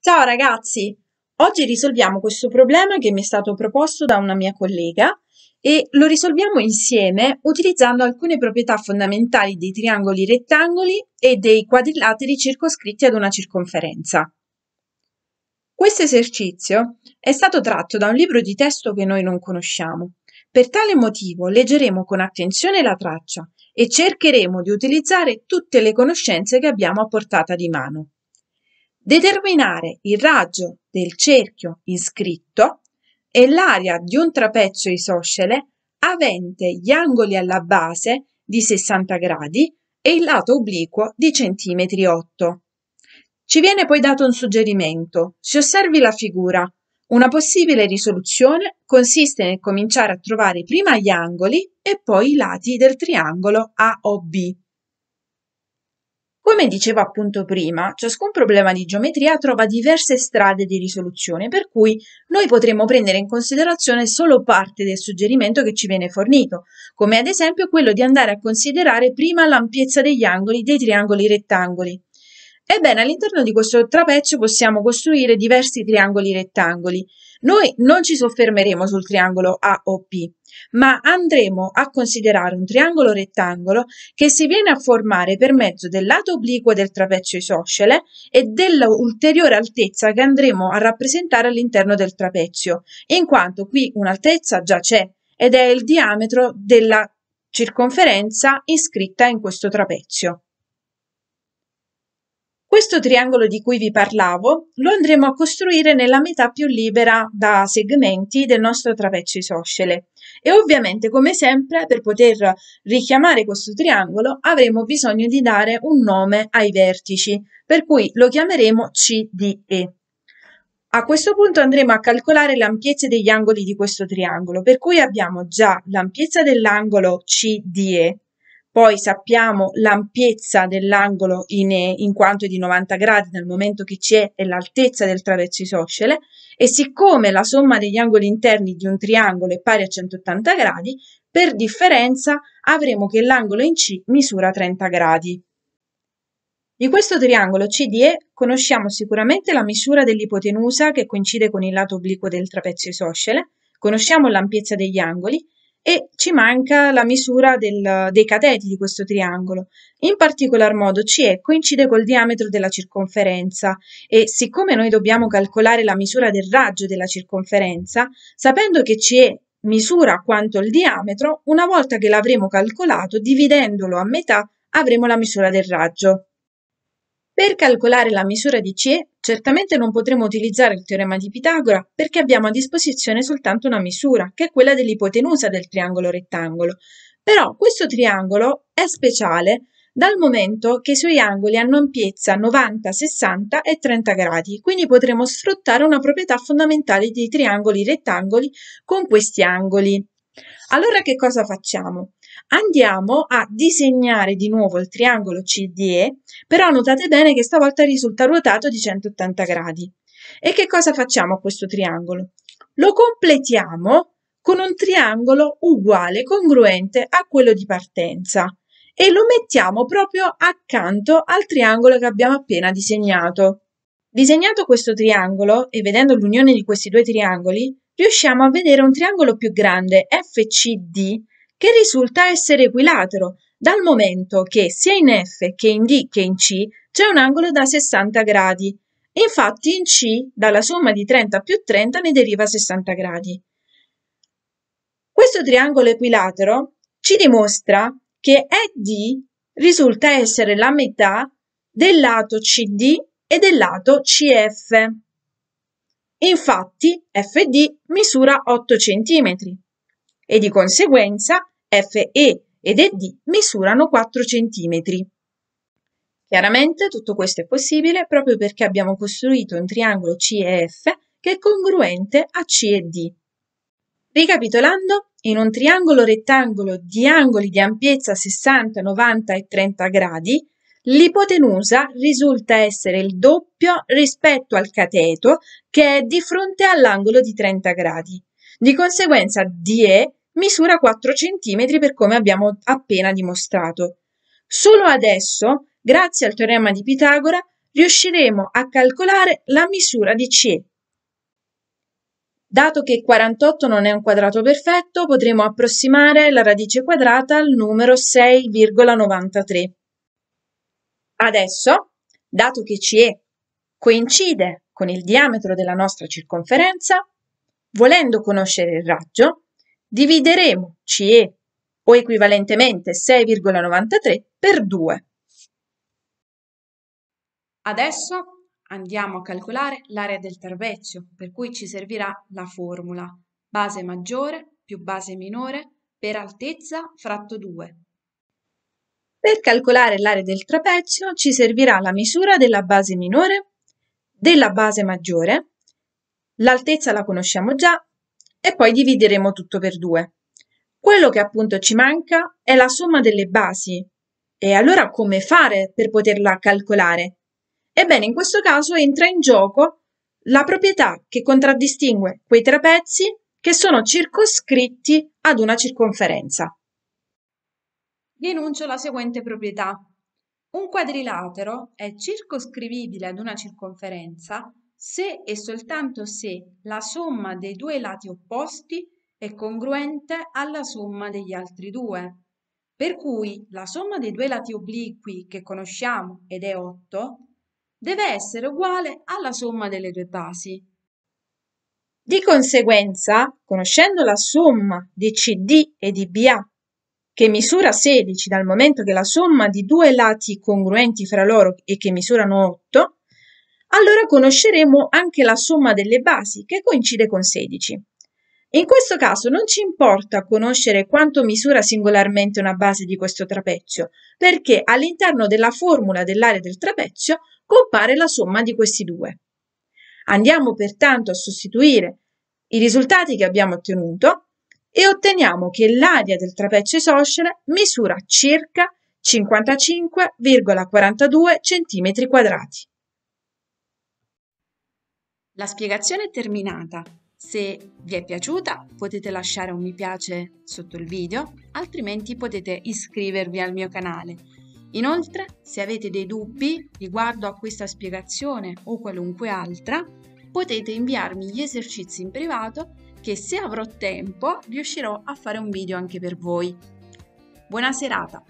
Ciao ragazzi, oggi risolviamo questo problema che mi è stato proposto da una mia collega e lo risolviamo insieme utilizzando alcune proprietà fondamentali dei triangoli rettangoli e dei quadrilateri circoscritti ad una circonferenza. Questo esercizio è stato tratto da un libro di testo che noi non conosciamo. Per tale motivo leggeremo con attenzione la traccia e cercheremo di utilizzare tutte le conoscenze che abbiamo a portata di mano determinare il raggio del cerchio iscritto e l'area di un trapezio isoscele avente gli angoli alla base di 60 gradi e il lato obliquo di centimetri 8. Ci viene poi dato un suggerimento. Si osservi la figura. Una possibile risoluzione consiste nel cominciare a trovare prima gli angoli e poi i lati del triangolo A o B. Come dicevo appunto prima, ciascun problema di geometria trova diverse strade di risoluzione, per cui noi potremmo prendere in considerazione solo parte del suggerimento che ci viene fornito, come ad esempio quello di andare a considerare prima l'ampiezza degli angoli dei triangoli rettangoli. Ebbene, all'interno di questo trapezio possiamo costruire diversi triangoli rettangoli. Noi non ci soffermeremo sul triangolo AOP, ma andremo a considerare un triangolo rettangolo che si viene a formare per mezzo del lato obliquo del trapezio isoscele e dell'ulteriore altezza che andremo a rappresentare all'interno del trapezio, in quanto qui un'altezza già c'è ed è il diametro della circonferenza iscritta in questo trapezio. Questo triangolo di cui vi parlavo lo andremo a costruire nella metà più libera da segmenti del nostro trapezio isoscele e ovviamente come sempre per poter richiamare questo triangolo avremo bisogno di dare un nome ai vertici per cui lo chiameremo CDE. A questo punto andremo a calcolare l'ampiezza degli angoli di questo triangolo per cui abbiamo già l'ampiezza dell'angolo CDE poi sappiamo l'ampiezza dell'angolo in, in quanto è di 90 gradi nel momento che c'è e l'altezza del isoscele e siccome la somma degli angoli interni di un triangolo è pari a 180 gradi, per differenza avremo che l'angolo in C misura 30 gradi. Di questo triangolo CDE conosciamo sicuramente la misura dell'ipotenusa che coincide con il lato obliquo del trapezio isoscele, conosciamo l'ampiezza degli angoli e ci manca la misura del, dei cateti di questo triangolo. In particolar modo CE coincide col diametro della circonferenza e siccome noi dobbiamo calcolare la misura del raggio della circonferenza, sapendo che CE misura quanto il diametro, una volta che l'avremo calcolato, dividendolo a metà, avremo la misura del raggio. Per calcolare la misura di CE Certamente non potremo utilizzare il teorema di Pitagora perché abbiamo a disposizione soltanto una misura, che è quella dell'ipotenusa del triangolo rettangolo. Però questo triangolo è speciale dal momento che i suoi angoli hanno ampiezza 90, 60 e 30 gradi, quindi potremo sfruttare una proprietà fondamentale dei triangoli rettangoli con questi angoli. Allora che cosa facciamo? andiamo a disegnare di nuovo il triangolo CDE, però notate bene che stavolta risulta ruotato di 180 gradi. E che cosa facciamo a questo triangolo? Lo completiamo con un triangolo uguale, congruente a quello di partenza e lo mettiamo proprio accanto al triangolo che abbiamo appena disegnato. Disegnato questo triangolo e vedendo l'unione di questi due triangoli, riusciamo a vedere un triangolo più grande FCD che risulta essere equilatero, dal momento che sia in F che in D che in C c'è un angolo da 60 gradi. Infatti in C dalla somma di 30 più 30 ne deriva 60 gradi. Questo triangolo equilatero ci dimostra che ED risulta essere la metà del lato CD e del lato CF. Infatti FD misura 8 cm e di conseguenza FE ed ED misurano 4 cm. Chiaramente tutto questo è possibile proprio perché abbiamo costruito un triangolo CEF che è congruente a C e D. Ricapitolando, in un triangolo rettangolo di angoli di ampiezza 60, 90 e 30 gradi, l'ipotenusa risulta essere il doppio rispetto al cateto che è di fronte all'angolo di 30 gradi. Di conseguenza DE misura 4 cm per come abbiamo appena dimostrato. Solo adesso, grazie al teorema di Pitagora, riusciremo a calcolare la misura di CE. Dato che 48 non è un quadrato perfetto, potremo approssimare la radice quadrata al numero 6,93. Adesso, dato che CE coincide con il diametro della nostra circonferenza, volendo conoscere il raggio, Divideremo CE o equivalentemente 6,93 per 2. Adesso andiamo a calcolare l'area del trapezio, per cui ci servirà la formula base maggiore più base minore per altezza fratto 2. Per calcolare l'area del trapezio ci servirà la misura della base minore, della base maggiore, l'altezza la conosciamo già e poi divideremo tutto per due. Quello che appunto ci manca è la somma delle basi. E allora come fare per poterla calcolare? Ebbene, in questo caso entra in gioco la proprietà che contraddistingue quei tre che sono circoscritti ad una circonferenza. Denuncio la seguente proprietà. Un quadrilatero è circoscrivibile ad una circonferenza se e soltanto se la somma dei due lati opposti è congruente alla somma degli altri due. Per cui la somma dei due lati obliqui che conosciamo ed è 8 deve essere uguale alla somma delle due basi. Di conseguenza, conoscendo la somma di CD e di BA, che misura 16 dal momento che la somma di due lati congruenti fra loro e che misurano 8, allora conosceremo anche la somma delle basi che coincide con 16. In questo caso non ci importa conoscere quanto misura singolarmente una base di questo trapezio, perché all'interno della formula dell'area del trapezio compare la somma di questi due. Andiamo pertanto a sostituire i risultati che abbiamo ottenuto e otteniamo che l'area del trapezio isoscele misura circa 55,42 cm quadrati. La spiegazione è terminata. Se vi è piaciuta potete lasciare un mi piace sotto il video, altrimenti potete iscrivervi al mio canale. Inoltre, se avete dei dubbi riguardo a questa spiegazione o qualunque altra, potete inviarmi gli esercizi in privato che se avrò tempo riuscirò a fare un video anche per voi. Buona serata!